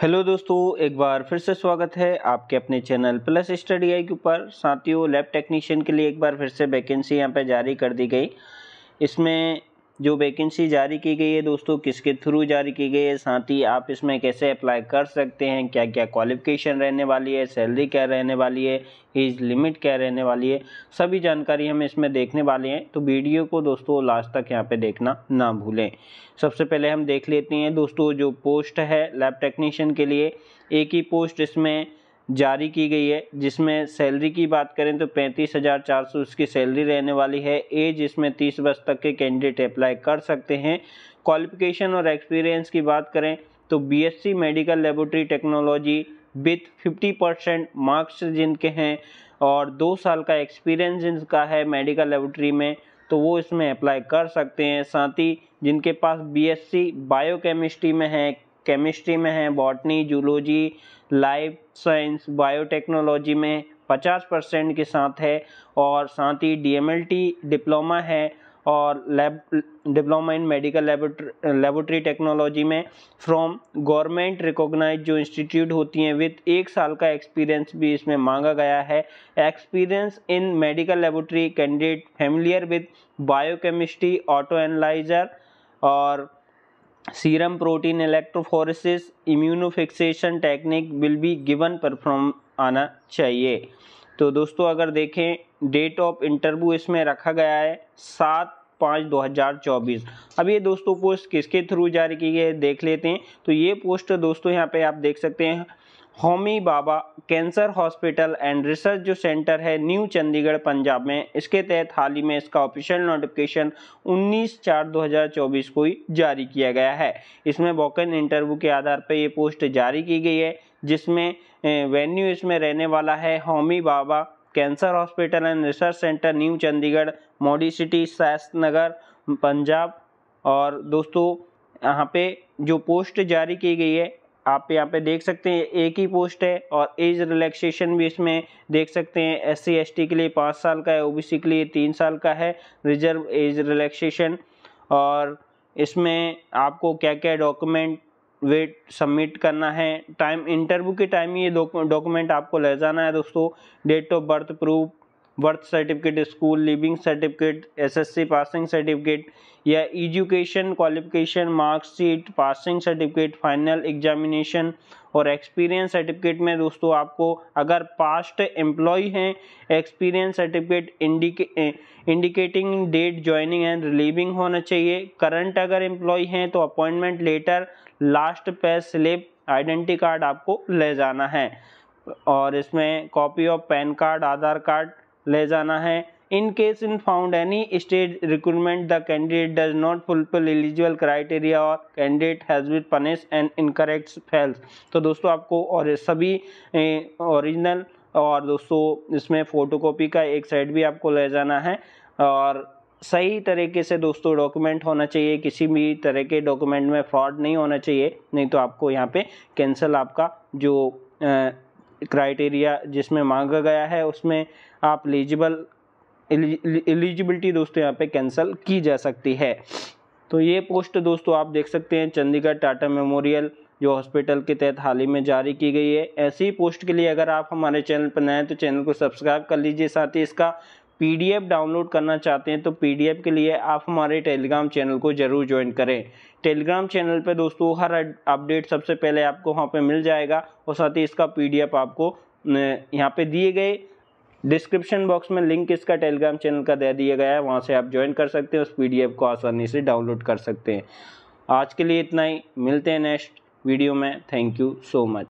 hello दोस्तों एक बार फिर से स्वागत है आपके अपने चैनल प्लस स्टडी आई के ऊपर साथियों लैब टेक्नीशियन के लिए एक बार फिर से वैकेंसी यहाँ पर जारी कर दी गई इसमें जो वैकेंसी जारी की गई है दोस्तों किसके थ्रू जारी की गई है साथ ही आप इसमें कैसे अप्लाई कर सकते हैं क्या क्या क्वालिफिकेशन रहने वाली है सैलरी क्या रहने वाली है एज लिमिट क्या रहने वाली है सभी जानकारी हम इसमें देखने वाले हैं तो वीडियो को दोस्तों लास्ट तक यहाँ पे देखना ना भूलें सबसे पहले हम देख लेते हैं दोस्तों जो पोस्ट है लैब टेक्नीशियन के लिए एक ही पोस्ट इसमें जारी की गई है जिसमें सैलरी की बात करें तो पैंतीस हज़ार चार सौ उसकी सैलरी रहने वाली है एज इसमें तीस वर्ष तक के कैंडिडेट अप्लाई कर सकते हैं क्वालिफिकेशन और एक्सपीरियंस की बात करें तो BSc medical laboratory technology with fifty percent marks जिनके हैं और दो साल का एक्सपीरियंस जिनका है मेडिकल लेबोरेटरी में तो वो इसमें अप्लाई कर सकते हैं साथ ही जिनके पास बायो केमिस्ट्री में है केमिस्ट्री में हैं botany zoology life science biotechnology में 50 परसेंट के साथ है और साथ ही डीएमएलटी डिप्लोमा है और lab diploma in medical laboratory technology में फ्रॉम गवर्नमेंट रिकॉग्नाइज जो इंस्टीट्यूट होती हैं विथ एक साल का एक्सपीरियंस भी इसमें मांगा गया है experience in medical laboratory candidate familiar with biochemistry auto analyser और serum protein electrophoresis immunofixation technique will be given perform आना चाहिए तो दोस्तों अगर देखें डेट ऑफ इंटरव्यू इसमें रखा गया है सात पाँच दो हज़ार चौबीस अब ये दोस्तों पोस्ट किसके थ्रू जारी की गई है देख लेते हैं तो ये पोस्ट दोस्तों यहाँ पे आप देख सकते हैं Homi Bhabha cancer hospital and research जो सेंटर है न्यू चंडीगढ़ पंजाब में इसके तहत हाल ही में इसका ऑफिशियल नोटिफिकेशन 19 चार 2024 को ही जारी किया गया है इसमें वॉकन इंटरव्यू के आधार पर ये पोस्ट जारी की गई है जिसमें वेन्यू इसमें रहने वाला है Homi Bhabha cancer hospital and research centre new Chandigarh medicity शास्त नगर पंजाब और दोस्तों यहाँ पे जो पोस्ट जारी की गई है आप यहाँ पे देख सकते हैं एक ही पोस्ट है और एज रिलैक्सेशन भी इसमें देख सकते हैं एस सी के लिए पाँच साल का है ओबीसी के लिए तीन साल का है रिजर्व एज रिलैक्सेशन और इसमें आपको क्या क्या डॉक्यूमेंट वेट सबमिट करना है टाइम इंटरव्यू के टाइम ये डॉक्यूमेंट आपको ले जाना है दोस्तों date of birth proof birth certificate school leaving certificate SSC passing certificate या education qualification marksheet passing certificate final examination और एक्सपीरियंस सर्टिफिकेट में दोस्तों आपको अगर पास्ट एम्प्लॉय हैं एक्सपीरियंस सर्टिफिकेट इंडिके indicating date joining and relieving होना चाहिए करंट अगर एम्प्लॉय हैं तो appointment letter last pay slip identity card आपको ले जाना है और इसमें copy of PAN card Aadhaar card ले जाना है in case in found any state recruitment the candidate does not fulfil eligible criteria और candidate has been punish and incorrect fails तो दोस्तों आपको और सभी ओरिजिनल और दोस्तों इसमें फोटोकॉपी का एक साइड भी आपको ले जाना है और सही तरीके से दोस्तों डॉक्यूमेंट होना चाहिए किसी भी तरह के डॉक्यूमेंट में फ्रॉड नहीं होना चाहिए नहीं तो आपको यहाँ पे कैंसिल आपका जो क्राइटेरिया जिसमें मांगा गया है उसमें आप एलिजिबल एलिजिबिलिटी दोस्तों यहाँ पे कैंसिल की जा सकती है तो ये पोस्ट दोस्तों आप देख सकते हैं चंडीगढ़ टाटा मेमोरियल जो हॉस्पिटल के तहत हाल ही में जारी की गई है ऐसी पोस्ट के लिए अगर आप हमारे चैनल पर नए हैं तो चैनल को सब्सक्राइब कर लीजिए साथ ही इसका पीडीएफ डाउनलोड करना चाहते हैं तो पीडीएफ के लिए आप हमारे टेलीग्राम चैनल को जरूर ज्वाइन करें टेलीग्राम चैनल पर दोस्तों हर अपडेट सबसे पहले आपको वहाँ पर मिल जाएगा और साथ ही इसका पी आपको यहाँ पर दिए गए डिस्क्रिप्शन बॉक्स में लिंक इसका टेलीग्राम चैनल का दे दिया गया है वहाँ से आप ज्वाइन कर सकते हैं उस पीडीएफ को आसानी से डाउनलोड कर सकते हैं आज के लिए इतना ही मिलते हैं नेक्स्ट वीडियो में थैंक यू सो मच